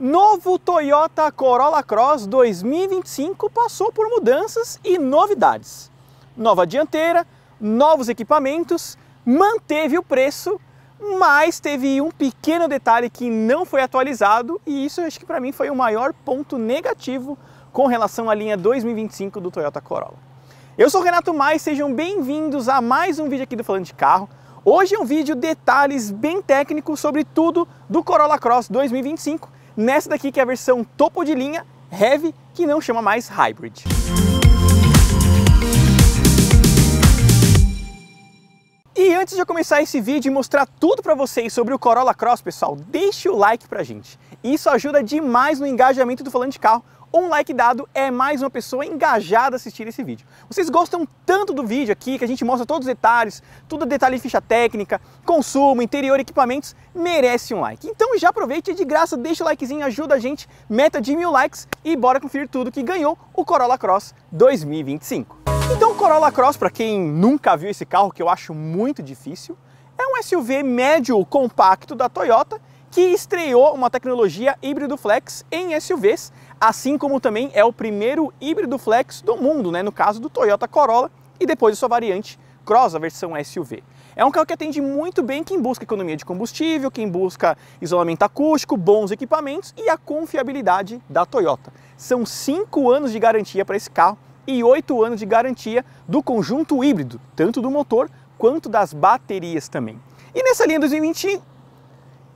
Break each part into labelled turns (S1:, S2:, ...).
S1: Novo Toyota Corolla Cross 2025 passou por mudanças e novidades. Nova dianteira, novos equipamentos, manteve o preço, mas teve um pequeno detalhe que não foi atualizado e isso acho que para mim foi o maior ponto negativo com relação à linha 2025 do Toyota Corolla. Eu sou o Renato Mais, sejam bem-vindos a mais um vídeo aqui do Falando de Carro. Hoje é um vídeo detalhes bem técnicos sobre tudo do Corolla Cross 2025 nessa daqui que é a versão topo de linha Heavy, que não chama mais Hybrid. E antes de eu começar esse vídeo e mostrar tudo para vocês sobre o Corolla Cross, pessoal, deixe o like pra gente. Isso ajuda demais no engajamento do Falando de Carro, um like dado é mais uma pessoa engajada a assistir esse vídeo. Vocês gostam tanto do vídeo aqui, que a gente mostra todos os detalhes, tudo detalhe de ficha técnica, consumo, interior, equipamentos, merece um like. Então já aproveite de graça, deixa o likezinho, ajuda a gente, meta de mil likes e bora conferir tudo que ganhou o Corolla Cross 2025. Então o Corolla Cross, para quem nunca viu esse carro, que eu acho muito difícil, é um SUV médio compacto da Toyota que estreou uma tecnologia híbrido flex em SUVs assim como também é o primeiro híbrido flex do mundo, né? no caso do Toyota Corolla e depois sua variante Cross, a versão SUV. É um carro que atende muito bem quem busca economia de combustível, quem busca isolamento acústico, bons equipamentos e a confiabilidade da Toyota. São 5 anos de garantia para esse carro e 8 anos de garantia do conjunto híbrido, tanto do motor quanto das baterias também. E nessa linha 2021,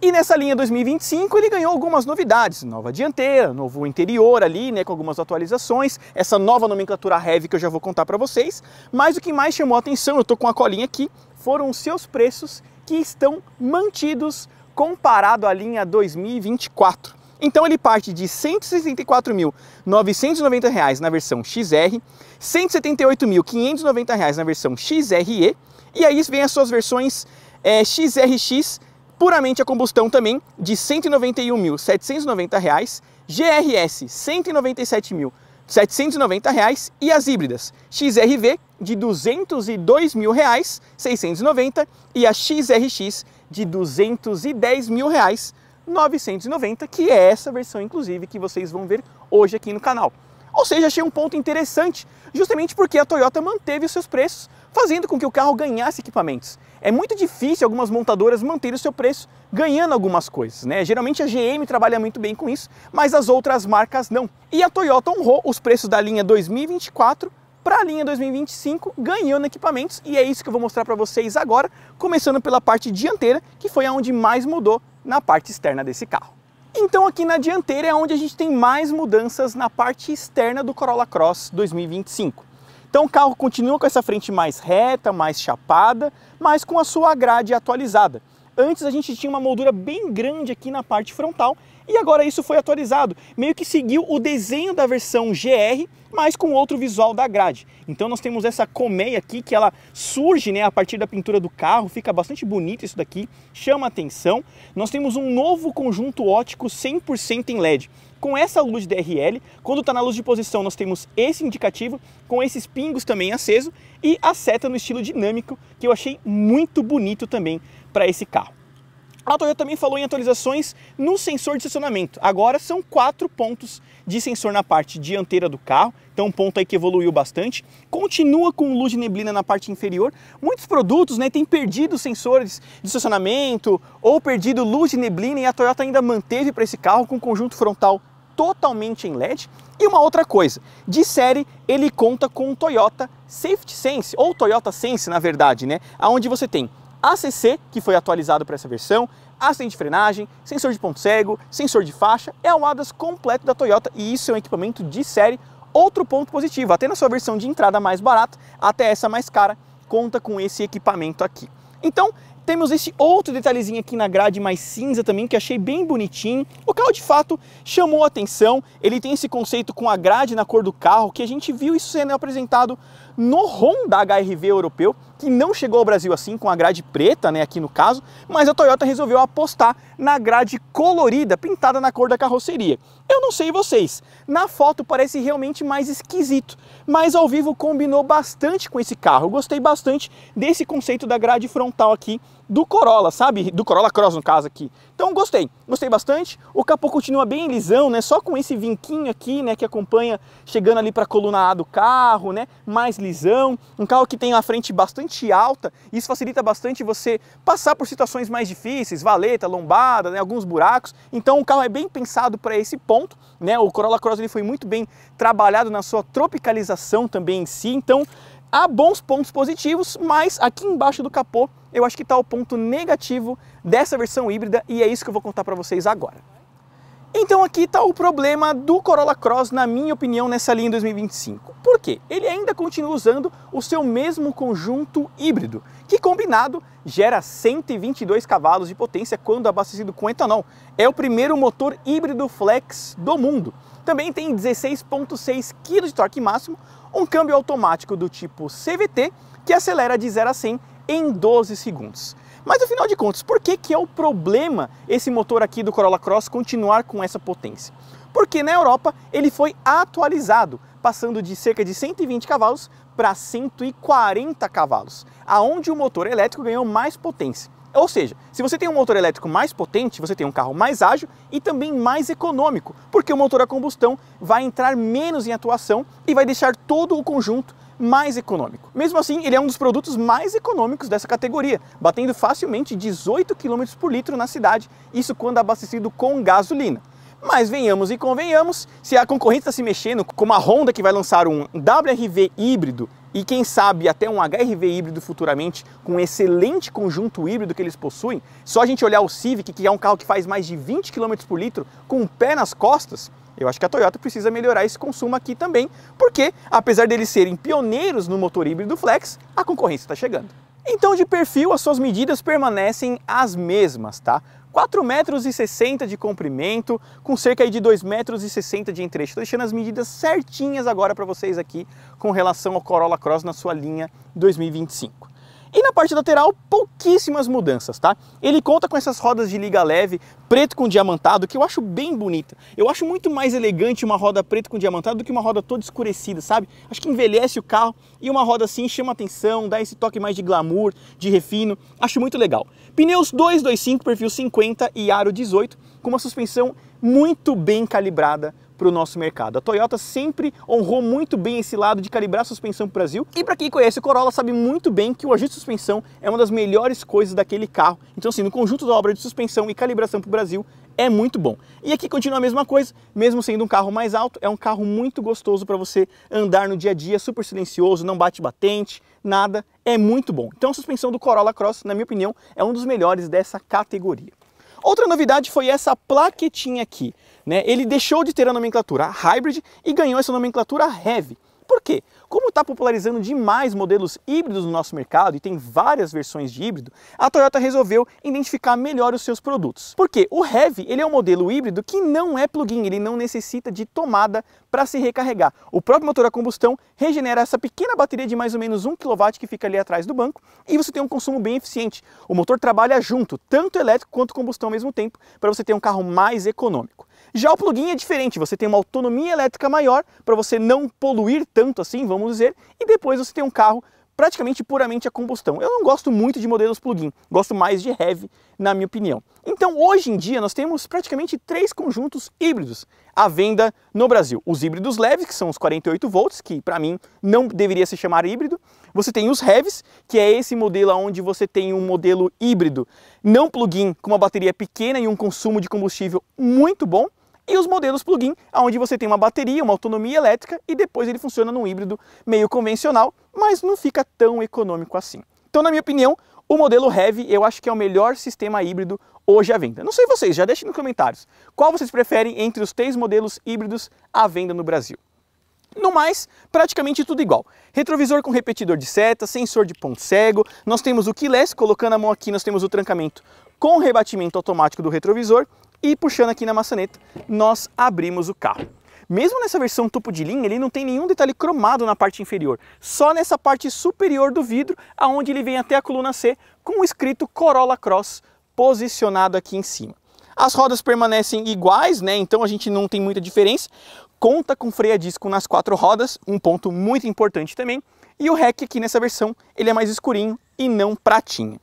S1: e nessa linha 2025 ele ganhou algumas novidades, nova dianteira, novo interior ali, né, com algumas atualizações, essa nova nomenclatura Heavy que eu já vou contar para vocês, mas o que mais chamou a atenção, eu tô com a colinha aqui, foram os seus preços que estão mantidos comparado à linha 2024. Então ele parte de R$ 164.990 na versão XR, R$ 178.590 na versão XRE, e aí vem as suas versões é, eh, XRX puramente a combustão também de R$ 191.790, reais, GRS R$ 197.790 reais, e as híbridas XRV de R$ 202.690 e a XRX de R$ 210.990, que é essa versão inclusive que vocês vão ver hoje aqui no canal. Ou seja, achei um ponto interessante, justamente porque a Toyota manteve os seus preços, fazendo com que o carro ganhasse equipamentos é muito difícil algumas montadoras manterem o seu preço ganhando algumas coisas, né? Geralmente a GM trabalha muito bem com isso, mas as outras marcas não. E a Toyota honrou os preços da linha 2024 para a linha 2025 ganhando equipamentos e é isso que eu vou mostrar para vocês agora, começando pela parte dianteira, que foi aonde mais mudou na parte externa desse carro. Então aqui na dianteira é onde a gente tem mais mudanças na parte externa do Corolla Cross 2025. Então o carro continua com essa frente mais reta, mais chapada, mas com a sua grade atualizada. Antes a gente tinha uma moldura bem grande aqui na parte frontal e agora isso foi atualizado, meio que seguiu o desenho da versão GR, mas com outro visual da grade. Então nós temos essa colmeia aqui que ela surge né, a partir da pintura do carro, fica bastante bonito isso daqui, chama atenção. Nós temos um novo conjunto ótico 100% em LED. Com essa luz DRL, quando está na luz de posição nós temos esse indicativo, com esses pingos também aceso e a seta no estilo dinâmico, que eu achei muito bonito também para esse carro. A Toyota também falou em atualizações no sensor de estacionamento. Agora são quatro pontos de sensor na parte dianteira do carro, então um ponto aí que evoluiu bastante. Continua com luz de neblina na parte inferior. Muitos produtos né, têm perdido sensores de estacionamento ou perdido luz de neblina e a Toyota ainda manteve para esse carro com conjunto frontal totalmente em LED. E uma outra coisa, de série ele conta com o Toyota Safety Sense, ou Toyota Sense na verdade, né? Onde você tem ACC, que foi atualizado para essa versão, assistente de frenagem, sensor de ponto cego, sensor de faixa, é o ADAS completo da Toyota e isso é um equipamento de série. Outro ponto positivo, até na sua versão de entrada mais barata, até essa mais cara, conta com esse equipamento aqui. Então, temos esse outro detalhezinho aqui na grade mais cinza também, que achei bem bonitinho. O carro, de fato, chamou atenção. Ele tem esse conceito com a grade na cor do carro, que a gente viu isso sendo apresentado no Honda HRV europeu, que não chegou ao Brasil assim, com a grade preta, né, aqui no caso, mas a Toyota resolveu apostar na grade colorida, pintada na cor da carroceria. Eu não sei vocês, na foto parece realmente mais esquisito, mas ao vivo combinou bastante com esse carro. Eu gostei bastante desse conceito da grade frontal aqui do Corolla, sabe? Do Corolla Cross, no caso aqui. Então gostei, gostei bastante. O capô continua bem lisão, né? Só com esse vinquinho aqui, né? Que acompanha chegando ali para a coluna A do carro, né? Mais lisão. Um carro que tem a frente bastante alta. Isso facilita bastante você passar por situações mais difíceis, valeta, lombada, né? Alguns buracos. Então o carro é bem pensado para esse ponto, né? O Corolla Cross ele foi muito bem trabalhado na sua tropicalização também em si. Então Há bons pontos positivos, mas aqui embaixo do capô eu acho que está o ponto negativo dessa versão híbrida e é isso que eu vou contar para vocês agora. Então aqui está o problema do Corolla Cross, na minha opinião, nessa linha 2025. Por quê? Ele ainda continua usando o seu mesmo conjunto híbrido, que combinado gera 122 cavalos de potência quando abastecido com etanol. É o primeiro motor híbrido flex do mundo. Também tem 16.6 kg de torque máximo, um câmbio automático do tipo CVT que acelera de 0 a 100 em 12 segundos. Mas afinal de contas, por que, que é o problema esse motor aqui do Corolla Cross continuar com essa potência? Porque na Europa ele foi atualizado, passando de cerca de 120 cavalos para 140 cavalos, aonde o motor elétrico ganhou mais potência. Ou seja, se você tem um motor elétrico mais potente, você tem um carro mais ágil e também mais econômico, porque o motor a combustão vai entrar menos em atuação e vai deixar todo o conjunto mais econômico. Mesmo assim, ele é um dos produtos mais econômicos dessa categoria, batendo facilmente 18 km por litro na cidade, isso quando abastecido com gasolina. Mas venhamos e convenhamos, se a concorrente está se mexendo, com a Honda que vai lançar um WRV híbrido e quem sabe até um HRV híbrido futuramente com um excelente conjunto híbrido que eles possuem, só a gente olhar o Civic, que é um carro que faz mais de 20 km por litro, com o um pé nas costas, eu acho que a Toyota precisa melhorar esse consumo aqui também, porque apesar deles serem pioneiros no motor híbrido flex, a concorrência está chegando. Então, de perfil, as suas medidas permanecem as mesmas, tá? 4,60 metros de comprimento, com cerca de 2,60 metros de entrecho. Estou deixando as medidas certinhas agora para vocês aqui com relação ao Corolla Cross na sua linha 2025. E na parte lateral, pouquíssimas mudanças, tá? Ele conta com essas rodas de liga leve, preto com diamantado, que eu acho bem bonita. Eu acho muito mais elegante uma roda preta com diamantado do que uma roda toda escurecida, sabe? Acho que envelhece o carro e uma roda assim chama atenção, dá esse toque mais de glamour, de refino. Acho muito legal. Pneus 225, perfil 50 e aro 18, com uma suspensão muito bem calibrada para o nosso mercado. A Toyota sempre honrou muito bem esse lado de calibrar a suspensão para o Brasil e para quem conhece o Corolla sabe muito bem que o ajuste de suspensão é uma das melhores coisas daquele carro. Então assim, no conjunto da obra de suspensão e calibração para o Brasil é muito bom. E aqui continua a mesma coisa, mesmo sendo um carro mais alto, é um carro muito gostoso para você andar no dia a dia, super silencioso, não bate batente, nada, é muito bom. Então a suspensão do Corolla Cross, na minha opinião, é um dos melhores dessa categoria. Outra novidade foi essa plaquetinha aqui. Né? Ele deixou de ter a nomenclatura Hybrid e ganhou essa nomenclatura Heavy. Por quê? como está popularizando demais modelos híbridos no nosso mercado e tem várias versões de híbrido, a Toyota resolveu identificar melhor os seus produtos. Porque o REV ele é um modelo híbrido que não é plug-in, ele não necessita de tomada para se recarregar. O próprio motor a combustão regenera essa pequena bateria de mais ou menos 1 kW que fica ali atrás do banco e você tem um consumo bem eficiente. O motor trabalha junto, tanto elétrico quanto combustão ao mesmo tempo, para você ter um carro mais econômico. Já o plug-in é diferente, você tem uma autonomia elétrica maior para você não poluir tanto assim, vamos dizer, e depois você tem um carro praticamente puramente a combustão. Eu não gosto muito de modelos plug-in, gosto mais de heavy, na minha opinião. Então, hoje em dia, nós temos praticamente três conjuntos híbridos à venda no Brasil. Os híbridos leves, que são os 48 volts, que para mim não deveria se chamar híbrido. Você tem os heavies, que é esse modelo onde você tem um modelo híbrido não plug-in com uma bateria pequena e um consumo de combustível muito bom e os modelos plug-in, onde você tem uma bateria, uma autonomia elétrica e depois ele funciona num híbrido meio convencional, mas não fica tão econômico assim. Então, na minha opinião, o modelo Heavy eu acho que é o melhor sistema híbrido hoje à venda. Não sei vocês, já deixem nos comentários qual vocês preferem entre os três modelos híbridos à venda no Brasil. No mais, praticamente tudo igual. Retrovisor com repetidor de seta, sensor de ponto cego, nós temos o keyless, colocando a mão aqui nós temos o trancamento com rebatimento automático do retrovisor e puxando aqui na maçaneta, nós abrimos o carro. Mesmo nessa versão topo de linha, ele não tem nenhum detalhe cromado na parte inferior, só nessa parte superior do vidro, aonde ele vem até a coluna C, com o escrito Corolla Cross posicionado aqui em cima. As rodas permanecem iguais, né? então a gente não tem muita diferença. Conta com freio a disco nas quatro rodas, um ponto muito importante também. E o REC aqui nessa versão, ele é mais escurinho e não pratinho.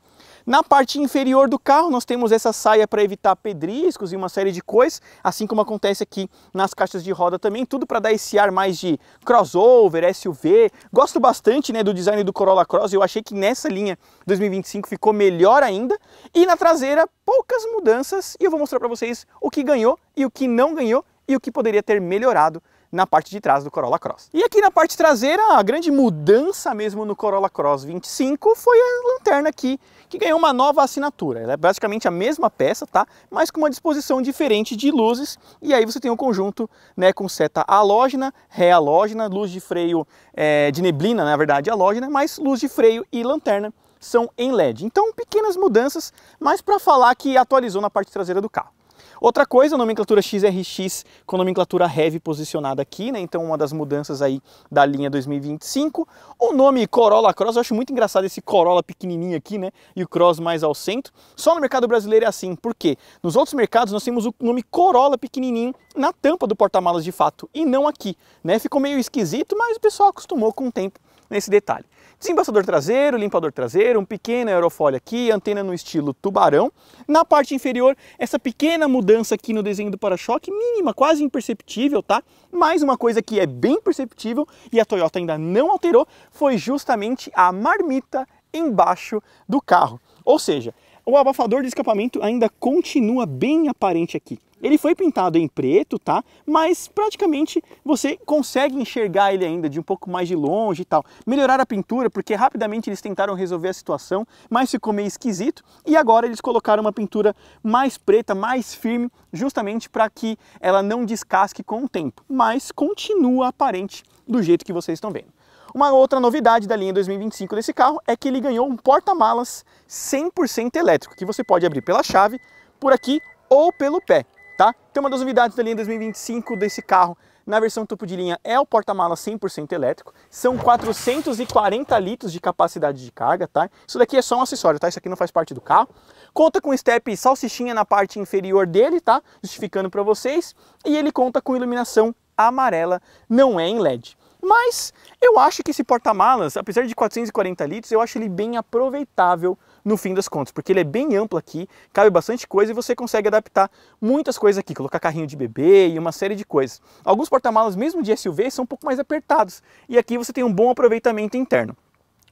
S1: Na parte inferior do carro nós temos essa saia para evitar pedriscos e uma série de coisas, assim como acontece aqui nas caixas de roda também, tudo para dar esse ar mais de crossover, SUV. Gosto bastante né, do design do Corolla Cross, eu achei que nessa linha 2025 ficou melhor ainda. E na traseira poucas mudanças e eu vou mostrar para vocês o que ganhou e o que não ganhou e o que poderia ter melhorado na parte de trás do Corolla Cross. E aqui na parte traseira, a grande mudança mesmo no Corolla Cross 25 foi a lanterna aqui que ganhou uma nova assinatura. Ela é basicamente a mesma peça, tá? Mas com uma disposição diferente de luzes. E aí você tem um conjunto né, com seta halógena, realógena, luz de freio é, de neblina, na verdade, halógena, mas luz de freio e lanterna são em LED. Então, pequenas mudanças, mas para falar que atualizou na parte traseira do carro. Outra coisa, a nomenclatura XRX com nomenclatura heavy posicionada aqui, né? Então uma das mudanças aí da linha 2025. O nome Corolla Cross, eu acho muito engraçado esse Corolla pequenininho aqui, né? E o Cross mais ao centro. Só no mercado brasileiro é assim, por quê? Nos outros mercados nós temos o nome Corolla pequenininho na tampa do porta-malas de fato e não aqui, né? Ficou meio esquisito, mas o pessoal acostumou com o tempo nesse detalhe. Desembaçador traseiro, limpador traseiro, um pequeno aerofólio aqui, antena no estilo tubarão. Na parte inferior, essa pequena mudança aqui no desenho do para-choque, mínima, quase imperceptível, tá? Mas uma coisa que é bem perceptível e a Toyota ainda não alterou foi justamente a marmita embaixo do carro. Ou seja, o abafador de escapamento ainda continua bem aparente aqui. Ele foi pintado em preto, tá? Mas praticamente você consegue enxergar ele ainda de um pouco mais de longe e tal. Melhorar a pintura porque rapidamente eles tentaram resolver a situação, mas ficou meio esquisito e agora eles colocaram uma pintura mais preta, mais firme, justamente para que ela não descasque com o tempo, mas continua aparente do jeito que vocês estão vendo. Uma outra novidade da linha 2025 desse carro é que ele ganhou um porta-malas 100% elétrico, que você pode abrir pela chave, por aqui ou pelo pé tá? Então uma das novidades da linha 2025 desse carro na versão topo de linha é o porta-mala 100% elétrico, são 440 litros de capacidade de carga, tá? Isso daqui é só um acessório, tá? Isso aqui não faz parte do carro. Conta com step salsichinha na parte inferior dele, tá? Justificando para vocês. E ele conta com iluminação amarela, não é em LED. Mas eu acho que esse porta-malas, apesar de 440 litros, eu acho ele bem aproveitável no fim das contas, porque ele é bem amplo aqui, cabe bastante coisa e você consegue adaptar muitas coisas aqui, colocar carrinho de bebê e uma série de coisas. Alguns porta-malas, mesmo de SUV, são um pouco mais apertados e aqui você tem um bom aproveitamento interno.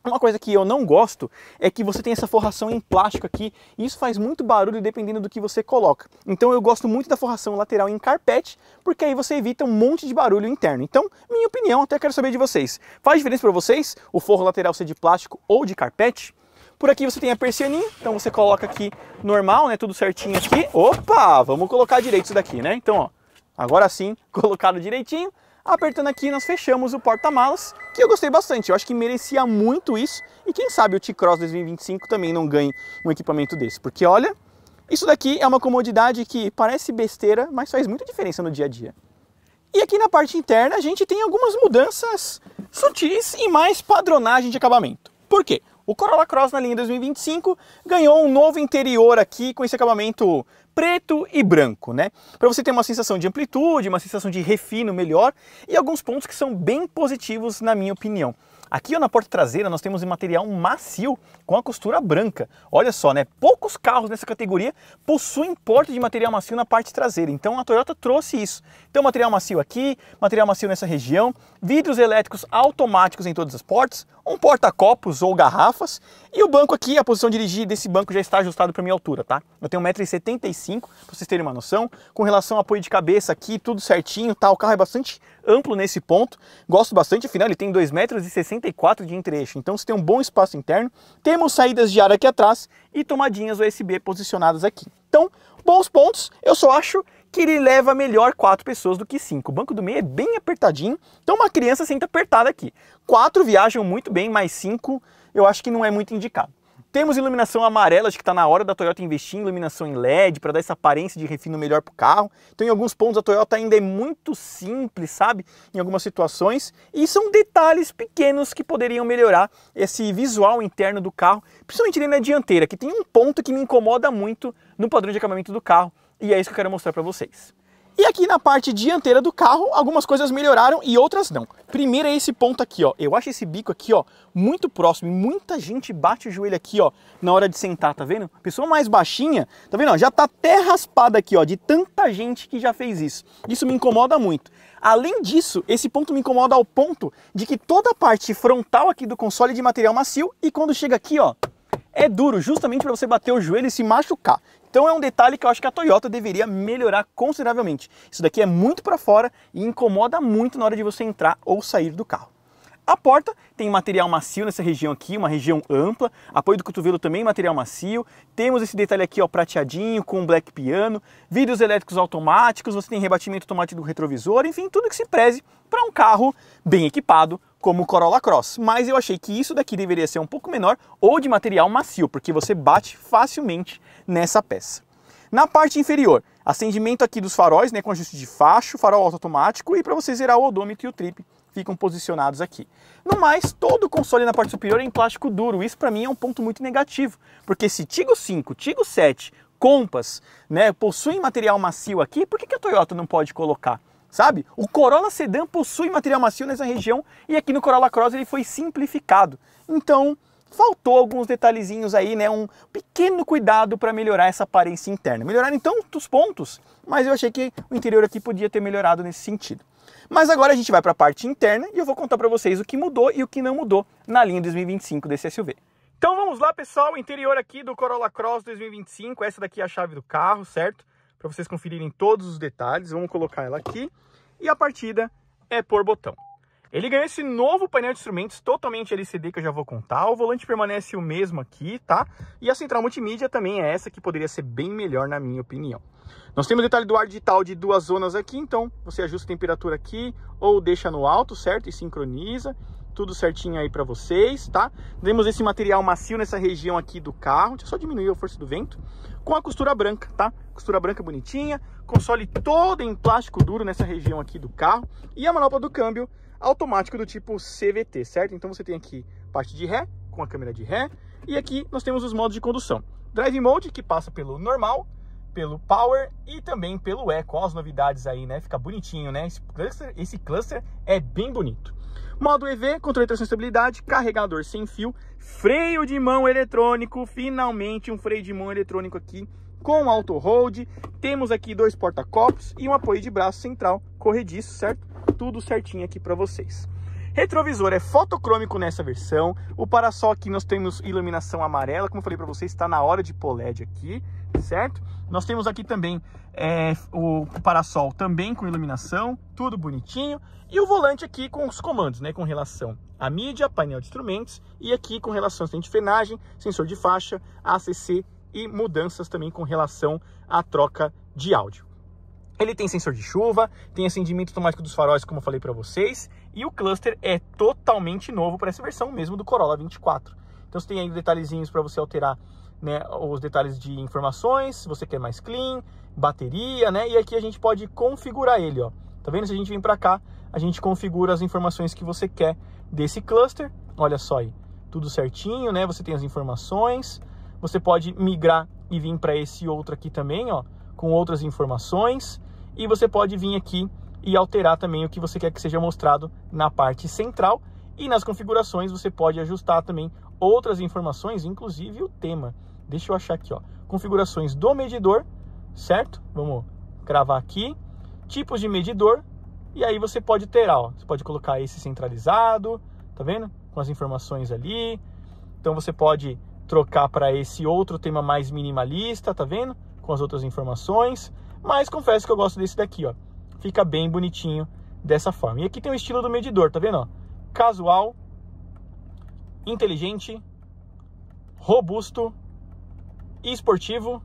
S1: Uma coisa que eu não gosto é que você tem essa forração em plástico aqui, e isso faz muito barulho dependendo do que você coloca. Então eu gosto muito da forração lateral em carpete, porque aí você evita um monte de barulho interno. Então, minha opinião, até quero saber de vocês. Faz diferença para vocês o forro lateral ser de plástico ou de carpete? Por aqui você tem a persianinha, então você coloca aqui normal, né? Tudo certinho aqui. Opa, vamos colocar direito isso daqui, né? Então, ó, agora sim, colocado direitinho. Apertando aqui, nós fechamos o porta-malas, que eu gostei bastante. Eu acho que merecia muito isso. E quem sabe o T-Cross 2025 também não ganhe um equipamento desse. Porque, olha, isso daqui é uma comodidade que parece besteira, mas faz muita diferença no dia a dia. E aqui na parte interna a gente tem algumas mudanças sutis e mais padronagem de acabamento. Por quê? O Corolla Cross na linha 2025 ganhou um novo interior aqui com esse acabamento preto e branco, né? Para você ter uma sensação de amplitude, uma sensação de refino melhor e alguns pontos que são bem positivos na minha opinião. Aqui ó, na porta traseira nós temos um material macio com a costura branca. Olha só, né? Poucos carros nessa categoria possuem porte de material macio na parte traseira. Então a Toyota trouxe isso. Então material macio aqui, material macio nessa região, vidros elétricos automáticos em todas as portas, um porta-copos ou garrafas e o banco aqui, a posição de dirigir desse banco já está ajustado para minha altura, tá? Eu tenho 1,75m, para vocês terem uma noção. Com relação ao apoio de cabeça aqui, tudo certinho, tá? O carro é bastante amplo nesse ponto. Gosto bastante, afinal ele tem 2,64 metros de entre-eixo, então você tem um bom espaço interno. Temos saídas de ar aqui atrás e tomadinhas USB posicionadas aqui. Então, bons pontos, eu só acho que ele leva melhor quatro pessoas do que cinco. O banco do meio é bem apertadinho, então uma criança senta apertada aqui. Quatro viajam muito bem, mais cinco eu acho que não é muito indicado. Temos iluminação amarela, acho que está na hora da Toyota investir em iluminação em LED para dar essa aparência de refino melhor para o carro. Então, em alguns pontos, a Toyota ainda é muito simples, sabe? Em algumas situações. E são detalhes pequenos que poderiam melhorar esse visual interno do carro, principalmente ali na dianteira, que tem um ponto que me incomoda muito no padrão de acabamento do carro. E é isso que eu quero mostrar para vocês. E aqui na parte dianteira do carro, algumas coisas melhoraram e outras não. Primeiro é esse ponto aqui, ó. Eu acho esse bico aqui, ó, muito próximo. Muita gente bate o joelho aqui, ó, na hora de sentar, tá vendo? Pessoa mais baixinha, tá vendo? já tá até raspada aqui, ó, de tanta gente que já fez isso. Isso me incomoda muito. Além disso, esse ponto me incomoda ao ponto de que toda a parte frontal aqui do console é de material macio e quando chega aqui, ó, é duro, justamente para você bater o joelho e se machucar. Então é um detalhe que eu acho que a Toyota deveria melhorar consideravelmente. Isso daqui é muito para fora e incomoda muito na hora de você entrar ou sair do carro. A porta tem material macio nessa região aqui, uma região ampla. Apoio do cotovelo também material macio. Temos esse detalhe aqui, ó, prateadinho, com black piano. Vidros elétricos automáticos, você tem rebatimento automático do retrovisor. Enfim, tudo que se preze para um carro bem equipado como o Corolla Cross. Mas eu achei que isso daqui deveria ser um pouco menor ou de material macio, porque você bate facilmente nessa peça. Na parte inferior, acendimento aqui dos faróis, né, com ajuste de facho, farol automático e para você zerar o odômetro e o trip ficam posicionados aqui. No mais, todo o console na parte superior é em plástico duro. Isso para mim é um ponto muito negativo, porque se Tigo 5, Tigo 7, Compass, né, possuem material macio aqui, por que, que a Toyota não pode colocar? Sabe? O Corolla Sedan possui material macio nessa região e aqui no Corolla Cross ele foi simplificado. Então, faltou alguns detalhezinhos aí, né? Um pequeno cuidado para melhorar essa aparência interna. Melhoraram então os pontos, mas eu achei que o interior aqui podia ter melhorado nesse sentido. Mas agora a gente vai para a parte interna e eu vou contar para vocês o que mudou e o que não mudou na linha 2025 desse SUV. Então vamos lá, pessoal, o interior aqui do Corolla Cross 2025, essa daqui é a chave do carro, certo? Para vocês conferirem todos os detalhes, vamos colocar ela aqui. E a partida é por botão. Ele ganhou esse novo painel de instrumentos totalmente LCD que eu já vou contar. O volante permanece o mesmo aqui, tá? E a central multimídia também é essa que poderia ser bem melhor na minha opinião. Nós temos o detalhe do ar digital de duas zonas aqui, então você ajusta a temperatura aqui ou deixa no alto, certo? E sincroniza tudo certinho aí para vocês, tá? Temos esse material macio nessa região aqui do carro, deixa eu só diminuir a força do vento, com a costura branca, tá? Costura branca bonitinha, console todo em plástico duro nessa região aqui do carro e a manopla do câmbio automático do tipo CVT, certo? Então você tem aqui parte de ré, com a câmera de ré, e aqui nós temos os modos de condução. Drive Mode, que passa pelo normal, pelo Power e também pelo Eco. Olha as novidades aí, né? Fica bonitinho, né? Esse cluster, esse cluster é bem bonito. Modo EV, controle de tração e estabilidade, carregador sem fio, freio de mão eletrônico, finalmente um freio de mão eletrônico aqui com auto hold. Temos aqui dois porta-copos e um apoio de braço central corrediço, certo? tudo certinho aqui para vocês. Retrovisor é fotocrômico nessa versão. O parasol aqui nós temos iluminação amarela, como eu falei para vocês, está na hora de pôr LED aqui, certo? Nós temos aqui também é, o parasol também com iluminação, tudo bonitinho. E o volante aqui com os comandos, né? Com relação à mídia, painel de instrumentos e aqui com relação ao de frenagem, sensor de faixa, ACC e mudanças também com relação à troca de áudio. Ele tem sensor de chuva, tem acendimento automático dos faróis, como eu falei para vocês, e o cluster é totalmente novo para essa versão mesmo do Corolla 24. Então você tem aí detalhezinhos para você alterar né, os detalhes de informações, se você quer mais clean, bateria, né? E aqui a gente pode configurar ele, ó. Tá vendo? Se a gente vem para cá, a gente configura as informações que você quer desse cluster. Olha só aí, tudo certinho, né? Você tem as informações. Você pode migrar e vir para esse outro aqui também, ó, com outras informações e você pode vir aqui e alterar também o que você quer que seja mostrado na parte central e nas configurações você pode ajustar também outras informações, inclusive o tema. Deixa eu achar aqui, ó. Configurações do medidor, certo? Vamos cravar aqui. Tipos de medidor. E aí você pode alterar, ó. Você pode colocar esse centralizado, tá vendo? Com as informações ali. Então você pode trocar para esse outro tema mais minimalista, tá vendo? Com as outras informações. Mas confesso que eu gosto desse daqui, ó. Fica bem bonitinho dessa forma. E aqui tem o estilo do medidor, tá vendo? Ó? Casual, inteligente, robusto e esportivo,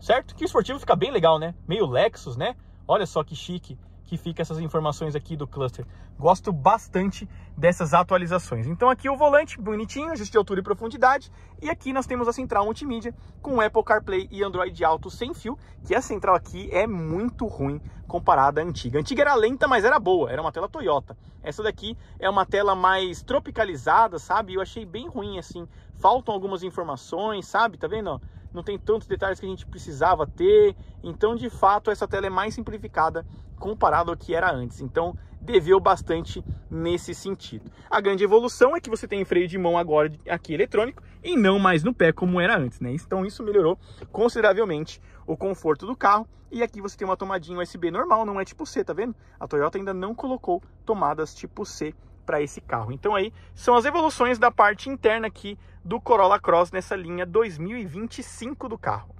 S1: certo? Que o esportivo fica bem legal, né? Meio Lexus, né? Olha só que chique que fica essas informações aqui do cluster. Gosto bastante dessas atualizações. Então aqui o volante, bonitinho, ajuste de altura e profundidade. E aqui nós temos a central multimídia com Apple CarPlay e Android Auto sem fio, que a central aqui é muito ruim comparada à antiga. A antiga era lenta, mas era boa, era uma tela Toyota. Essa daqui é uma tela mais tropicalizada, sabe? Eu achei bem ruim, assim. Faltam algumas informações, sabe? Tá vendo, Não tem tantos detalhes que a gente precisava ter. Então, de fato, essa tela é mais simplificada comparado ao que era antes. Então, deveu bastante nesse sentido. A grande evolução é que você tem freio de mão agora aqui eletrônico e não mais no pé como era antes, né? Então isso melhorou consideravelmente o conforto do carro. E aqui você tem uma tomadinha USB normal, não é tipo C, tá vendo? A Toyota ainda não colocou tomadas tipo C para esse carro. Então aí são as evoluções da parte interna aqui do Corolla Cross nessa linha 2025 do carro.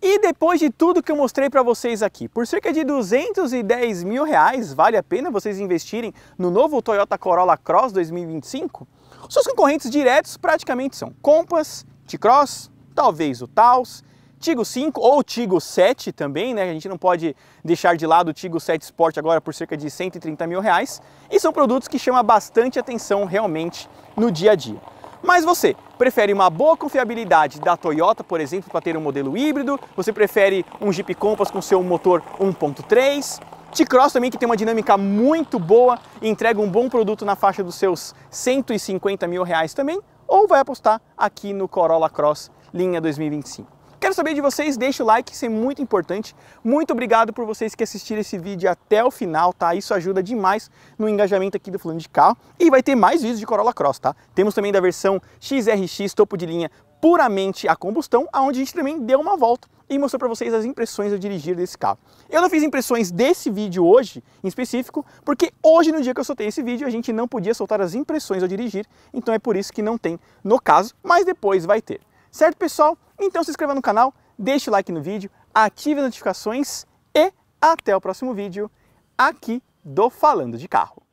S1: E depois de tudo que eu mostrei para vocês aqui, por cerca de 210 mil reais, vale a pena vocês investirem no novo Toyota Corolla Cross 2025? Seus concorrentes diretos praticamente são Compass, T-Cross, talvez o Taos, Tigo 5 ou Tigo 7 também, né? A gente não pode deixar de lado o Tigo 7 Sport agora por cerca de 130 mil reais. E são produtos que chamam bastante atenção realmente no dia a dia. Mas você prefere uma boa confiabilidade da Toyota, por exemplo, para ter um modelo híbrido? Você prefere um Jeep Compass com seu motor 1.3? T-Cross também que tem uma dinâmica muito boa e entrega um bom produto na faixa dos seus 150 mil reais também? Ou vai apostar aqui no Corolla Cross linha 2025? Quero saber de vocês, deixa o like, isso é muito importante. Muito obrigado por vocês que assistiram esse vídeo até o final, tá? Isso ajuda demais no engajamento aqui do Fulano de Carro. E vai ter mais vídeos de Corolla Cross, tá? Temos também da versão XRX topo de linha puramente a combustão, aonde a gente também deu uma volta e mostrou para vocês as impressões ao dirigir desse carro. Eu não fiz impressões desse vídeo hoje, em específico, porque hoje, no dia que eu soltei esse vídeo, a gente não podia soltar as impressões ao dirigir, então é por isso que não tem no caso, mas depois vai ter. Certo, pessoal? Então se inscreva no canal, deixe o like no vídeo, ative as notificações e até o próximo vídeo aqui do Falando de Carro.